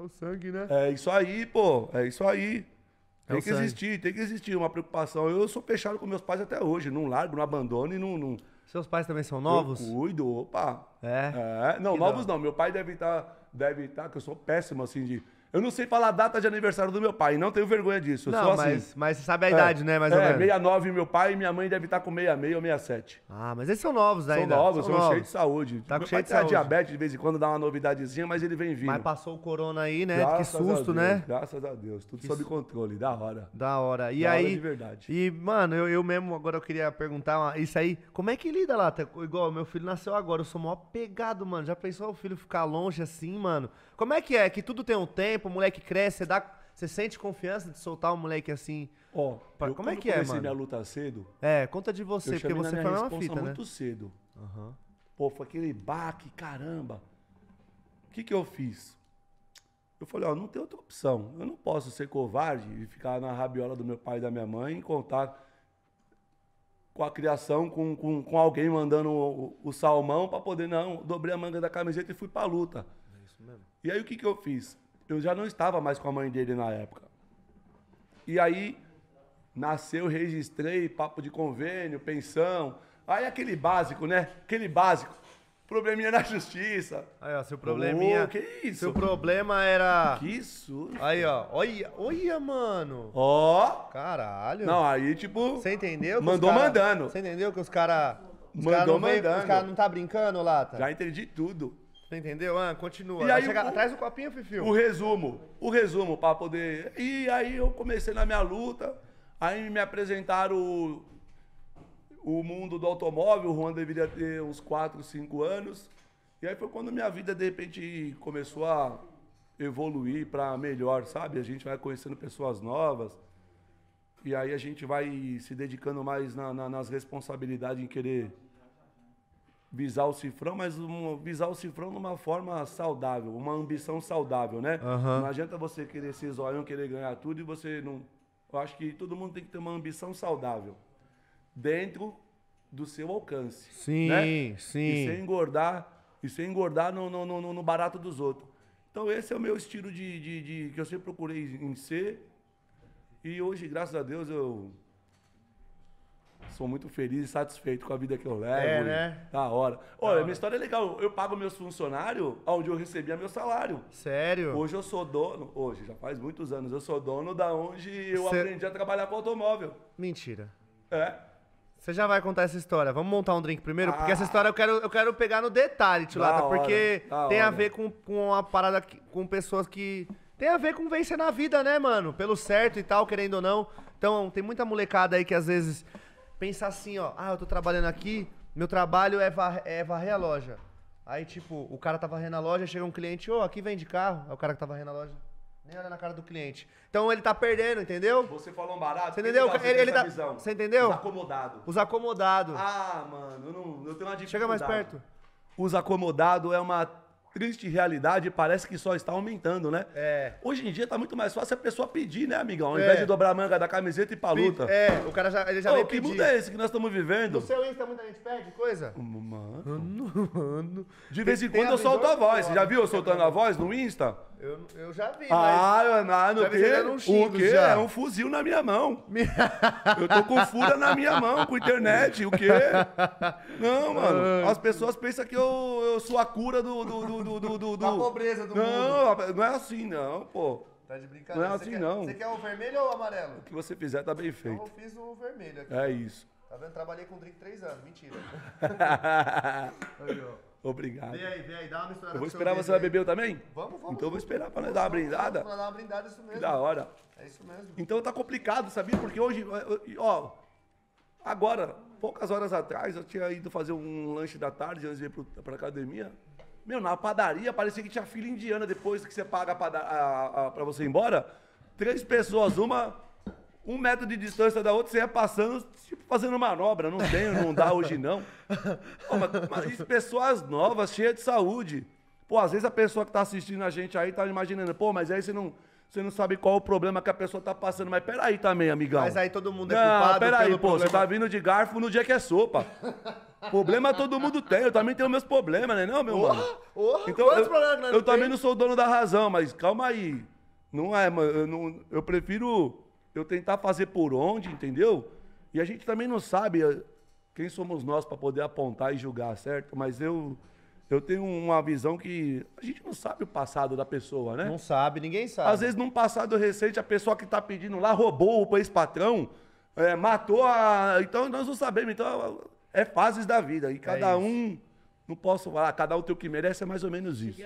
É o sangue, né? É isso aí, pô. É isso aí. É tem é que sangue. existir, tem que existir uma preocupação. Eu sou fechado com meus pais até hoje. Não largo, não abandono e não. não... Seus pais também são novos? Eu cuido, opa. É. é. Não, que novos dó. não. Meu pai deve estar. Tá, deve estar, tá, que eu sou péssimo, assim, de eu não sei falar a data de aniversário do meu pai, não tenho vergonha disso. Não, mas, assim. mas você sabe a idade, é, né? Mais é, ou menos. 69 meu pai e minha mãe deve estar com 66 ou 67. Ah, mas eles são novos ainda. São novos, são, novos. cheios de saúde. Tá meu com cheio de tá saúde. diabetes de vez em quando, dá uma novidadezinha, mas ele vem vindo. Mas passou o corona aí, né? Graças que susto, né? Graças a Deus. Tudo sob controle, da hora. Da hora. E da aí. Hora de verdade. E, mano, eu, eu mesmo agora eu queria perguntar isso aí. Como é que lida lá? Igual, meu filho nasceu agora, eu sou mó pegado, mano. Já pensou o filho ficar longe assim, mano? Como é que é? Que tudo tem um tempo tempo, o moleque cresce, você dá. Você sente confiança de soltar um moleque assim? Ó, como é que é, mano? Eu minha luta cedo. É, conta de você, porque você foi uma fita, né? muito cedo. Uhum. Pô, foi aquele baque, caramba. O que que eu fiz? Eu falei, ó, não tem outra opção. Eu não posso ser covarde e ficar na rabiola do meu pai e da minha mãe e contar com a criação, com, com, com alguém mandando o, o salmão para poder, não, dobrei a manga da camiseta e fui pra luta. É isso mesmo. E aí o que que eu fiz? eu já não estava mais com a mãe dele na época. E aí nasceu, registrei, papo de convênio, pensão. Aí aquele básico, né? Aquele básico. Probleminha na justiça. Aí, ó, seu probleminha. Oh, que isso? Seu problema era. Que isso? Aí, ó. Olha, olha mano. Ó. Oh. Caralho. Não, aí, tipo. Você entendeu? Mandou cara... mandando. Você entendeu que os caras. Mandou cara mandando. Veio, os caras não tá brincando, Lata? Já entendi tudo. Entendeu? Ah, continua. E aí, chega... o... Traz o copinho, Fifi. O resumo. O resumo, para poder. E aí eu comecei na minha luta. Aí me apresentaram o, o mundo do automóvel. O Juan deveria ter uns 4, 5 anos. E aí foi quando minha vida, de repente, começou a evoluir para melhor, sabe? A gente vai conhecendo pessoas novas. E aí a gente vai se dedicando mais na, na, nas responsabilidades em querer visar o cifrão, mas um, visar o cifrão de uma forma saudável, uma ambição saudável, né? Uhum. Não adianta você querer ser zoião, querer ganhar tudo e você não. Eu acho que todo mundo tem que ter uma ambição saudável dentro do seu alcance. Sim, né? sim. E sem engordar, e sem engordar no, no, no, no barato dos outros. Então esse é o meu estilo de, de, de que eu sempre procurei em ser. E hoje, graças a Deus, eu sou muito feliz e satisfeito com a vida que eu levo. É, né? Da hora. Olha, da minha história é legal. Eu pago meus funcionários onde eu recebia meu salário. Sério? Hoje eu sou dono, hoje, já faz muitos anos, eu sou dono da onde eu Cê... aprendi a trabalhar com automóvel. Mentira. É. Você já vai contar essa história. Vamos montar um drink primeiro? Ah. Porque essa ah. história eu quero, eu quero pegar no detalhe, Tilata, porque tem hora. a ver com, com uma parada que, com pessoas que. Tem a ver com vencer na vida, né, mano? Pelo certo e tal, querendo ou não. Então, tem muita molecada aí que às vezes pensar assim, ó, ah, eu tô trabalhando aqui, meu trabalho é, var é varrer a loja. Aí, tipo, o cara tá varrendo a loja, chega um cliente, ô, oh, aqui vende carro. É o cara que tá varrendo a loja. Nem olha na cara do cliente. Então ele tá perdendo, entendeu? Você falou um barato. Você entendeu? Ele, ele, ele tá. Visão. Você entendeu? Os acomodados. Os acomodados. Ah, mano, eu, não, eu tenho uma dificuldade. Chega mais perto. Os acomodados é uma triste realidade parece que só está aumentando, né? É. Hoje em dia tá muito mais fácil a pessoa pedir, né, amigão? Ao é. invés é. de dobrar a manga da camiseta e ir pra luta. É, o cara já, ele já Ô, que pedir. mundo é esse que nós estamos vivendo? No seu Insta muita gente pede coisa? Mano. Mano. De vez em quando eu solto a voz. Você já viu eu soltando a voz no Insta? Eu, eu já vi, Ah, mas... ah no quê? o quê? É um fuzil na minha mão. eu tô com fura na minha mão, com internet. O quê? Não, mano. As pessoas pensam que eu, eu sou a cura do, do, do do, do, do, do, Da pobreza do não, mundo. Não é assim, não, pô. Tá de brincadeira. Não é assim, não. você quer o vermelho ou o amarelo? O que você fizer tá bem então feito. eu fiz o vermelho aqui. É isso. Tá vendo? Trabalhei com drink três anos. Mentira. Obrigado. Vem aí, vem aí, dá uma misturada. Eu vou esperar você vai beber eu também? Vamos, vamos. Então eu vou esperar pra nós dar uma brindada. Vamos, pra dar uma brindada, isso mesmo. Que da hora. É isso mesmo. Então tá complicado, sabia? Porque hoje, ó, agora, poucas horas atrás, eu tinha ido fazer um lanche da tarde antes de ir pra academia. Meu, na padaria parecia que tinha fila indiana depois que você paga para você ir embora. Três pessoas, uma um metro de distância da outra, você ia passando, tipo, fazendo manobra. Não tem, não dá hoje não. Pô, mas, mas pessoas novas, cheias de saúde. Pô, às vezes a pessoa que tá assistindo a gente aí tá imaginando, pô, mas aí você não você não sabe qual o problema que a pessoa tá passando. Mas peraí também, amigão. Mas aí todo mundo é não, culpado peraí, pelo pô, problema. você tá vindo de garfo no dia que é sopa. Problema todo mundo tem, eu também tenho meus problemas, né? Não, meu oh, mano. Oh, então, eu, eu também não sou dono da razão, mas calma aí. Não é, mano. Eu, não, eu prefiro eu tentar fazer por onde, entendeu? E a gente também não sabe eh, quem somos nós para poder apontar e julgar, certo? Mas eu eu tenho uma visão que a gente não sabe o passado da pessoa, né? Não sabe, ninguém sabe. Às vezes, num passado recente, a pessoa que está pedindo lá roubou o ex-patrão, é, matou a. Então, nós não sabemos. Então, é fases da vida. E cada é um, não posso falar, cada um tem o que merece, é mais ou menos isso.